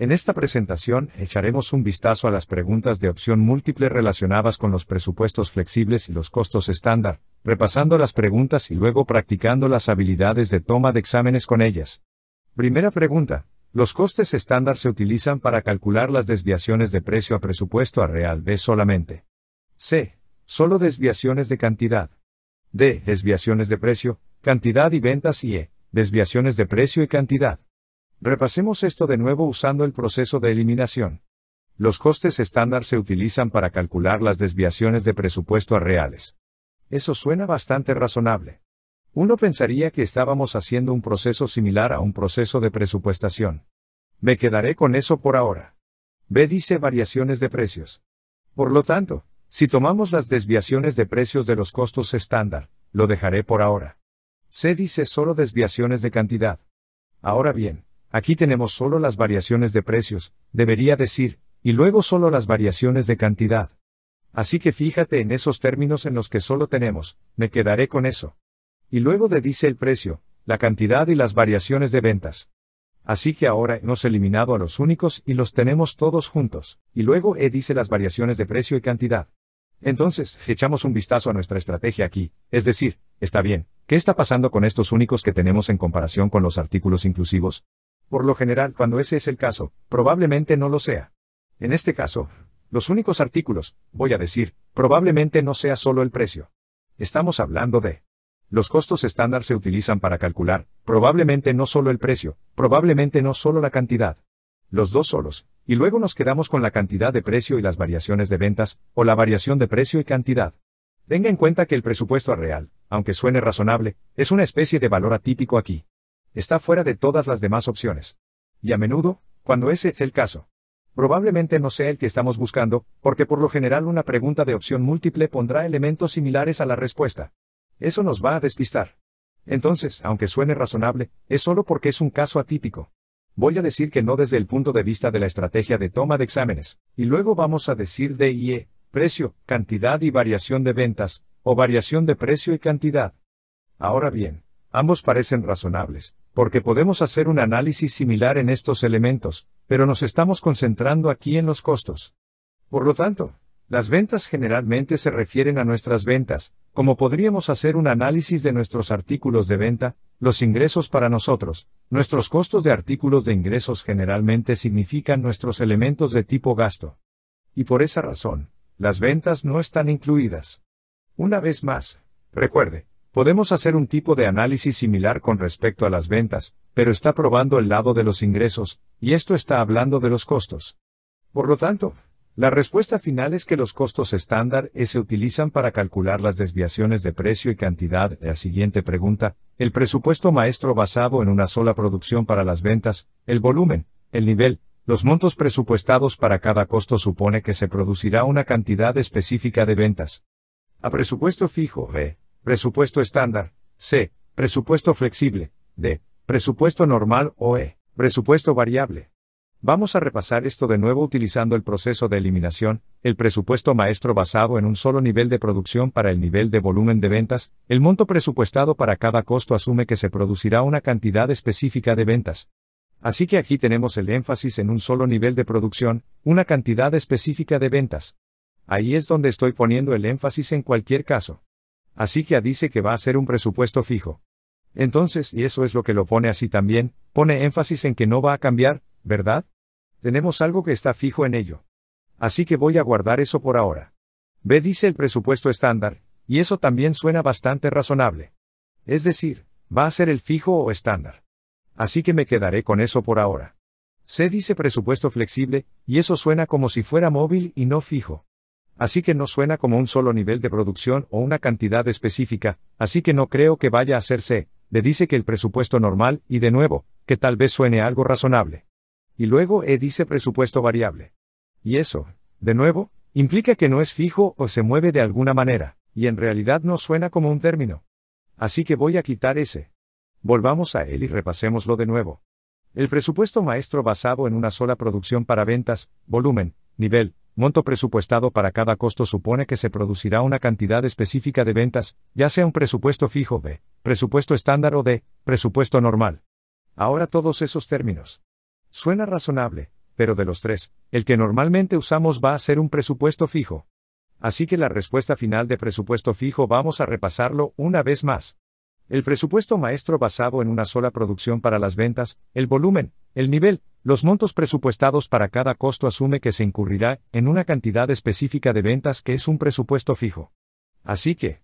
En esta presentación echaremos un vistazo a las preguntas de opción múltiple relacionadas con los presupuestos flexibles y los costos estándar, repasando las preguntas y luego practicando las habilidades de toma de exámenes con ellas. Primera pregunta. Los costes estándar se utilizan para calcular las desviaciones de precio a presupuesto a real B solamente. C. Solo desviaciones de cantidad. D. Desviaciones de precio, cantidad y ventas y E. Desviaciones de precio y cantidad. Repasemos esto de nuevo usando el proceso de eliminación. Los costes estándar se utilizan para calcular las desviaciones de presupuesto a reales. Eso suena bastante razonable. Uno pensaría que estábamos haciendo un proceso similar a un proceso de presupuestación. Me quedaré con eso por ahora. B dice variaciones de precios. Por lo tanto, si tomamos las desviaciones de precios de los costos estándar, lo dejaré por ahora. C dice solo desviaciones de cantidad. Ahora bien, Aquí tenemos solo las variaciones de precios, debería decir, y luego solo las variaciones de cantidad. Así que fíjate en esos términos en los que solo tenemos, me quedaré con eso. Y luego de dice el precio, la cantidad y las variaciones de ventas. Así que ahora hemos eliminado a los únicos y los tenemos todos juntos, y luego E dice las variaciones de precio y cantidad. Entonces, echamos un vistazo a nuestra estrategia aquí, es decir, está bien, ¿qué está pasando con estos únicos que tenemos en comparación con los artículos inclusivos? Por lo general, cuando ese es el caso, probablemente no lo sea. En este caso, los únicos artículos, voy a decir, probablemente no sea solo el precio. Estamos hablando de... Los costos estándar se utilizan para calcular, probablemente no solo el precio, probablemente no solo la cantidad. Los dos solos, y luego nos quedamos con la cantidad de precio y las variaciones de ventas, o la variación de precio y cantidad. Tenga en cuenta que el presupuesto real, aunque suene razonable, es una especie de valor atípico aquí está fuera de todas las demás opciones. Y a menudo, cuando ese es el caso, probablemente no sea el que estamos buscando, porque por lo general una pregunta de opción múltiple pondrá elementos similares a la respuesta. Eso nos va a despistar. Entonces, aunque suene razonable, es solo porque es un caso atípico. Voy a decir que no desde el punto de vista de la estrategia de toma de exámenes, y luego vamos a decir y E, precio, cantidad y variación de ventas, o variación de precio y cantidad. Ahora bien, Ambos parecen razonables, porque podemos hacer un análisis similar en estos elementos, pero nos estamos concentrando aquí en los costos. Por lo tanto, las ventas generalmente se refieren a nuestras ventas, como podríamos hacer un análisis de nuestros artículos de venta, los ingresos para nosotros, nuestros costos de artículos de ingresos generalmente significan nuestros elementos de tipo gasto. Y por esa razón, las ventas no están incluidas. Una vez más, recuerde, Podemos hacer un tipo de análisis similar con respecto a las ventas, pero está probando el lado de los ingresos, y esto está hablando de los costos. Por lo tanto, la respuesta final es que los costos estándar e se utilizan para calcular las desviaciones de precio y cantidad. La siguiente pregunta, el presupuesto maestro basado en una sola producción para las ventas, el volumen, el nivel, los montos presupuestados para cada costo supone que se producirá una cantidad específica de ventas. A presupuesto fijo, B presupuesto estándar, C, presupuesto flexible, D, presupuesto normal o E, presupuesto variable. Vamos a repasar esto de nuevo utilizando el proceso de eliminación, el presupuesto maestro basado en un solo nivel de producción para el nivel de volumen de ventas, el monto presupuestado para cada costo asume que se producirá una cantidad específica de ventas. Así que aquí tenemos el énfasis en un solo nivel de producción, una cantidad específica de ventas. Ahí es donde estoy poniendo el énfasis en cualquier caso. Así que A dice que va a ser un presupuesto fijo. Entonces, y eso es lo que lo pone así también, pone énfasis en que no va a cambiar, ¿verdad? Tenemos algo que está fijo en ello. Así que voy a guardar eso por ahora. B dice el presupuesto estándar, y eso también suena bastante razonable. Es decir, va a ser el fijo o estándar. Así que me quedaré con eso por ahora. C dice presupuesto flexible, y eso suena como si fuera móvil y no fijo así que no suena como un solo nivel de producción o una cantidad específica, así que no creo que vaya a hacerse, le dice que el presupuesto normal, y de nuevo, que tal vez suene algo razonable. Y luego E dice presupuesto variable. Y eso, de nuevo, implica que no es fijo o se mueve de alguna manera, y en realidad no suena como un término. Así que voy a quitar ese. Volvamos a él y repasémoslo de nuevo. El presupuesto maestro basado en una sola producción para ventas, volumen, nivel, monto presupuestado para cada costo supone que se producirá una cantidad específica de ventas, ya sea un presupuesto fijo B, presupuesto estándar o D, presupuesto normal. Ahora todos esos términos. Suena razonable, pero de los tres, el que normalmente usamos va a ser un presupuesto fijo. Así que la respuesta final de presupuesto fijo vamos a repasarlo una vez más. El presupuesto maestro basado en una sola producción para las ventas, el volumen, el nivel, los montos presupuestados para cada costo asume que se incurrirá en una cantidad específica de ventas que es un presupuesto fijo. Así que,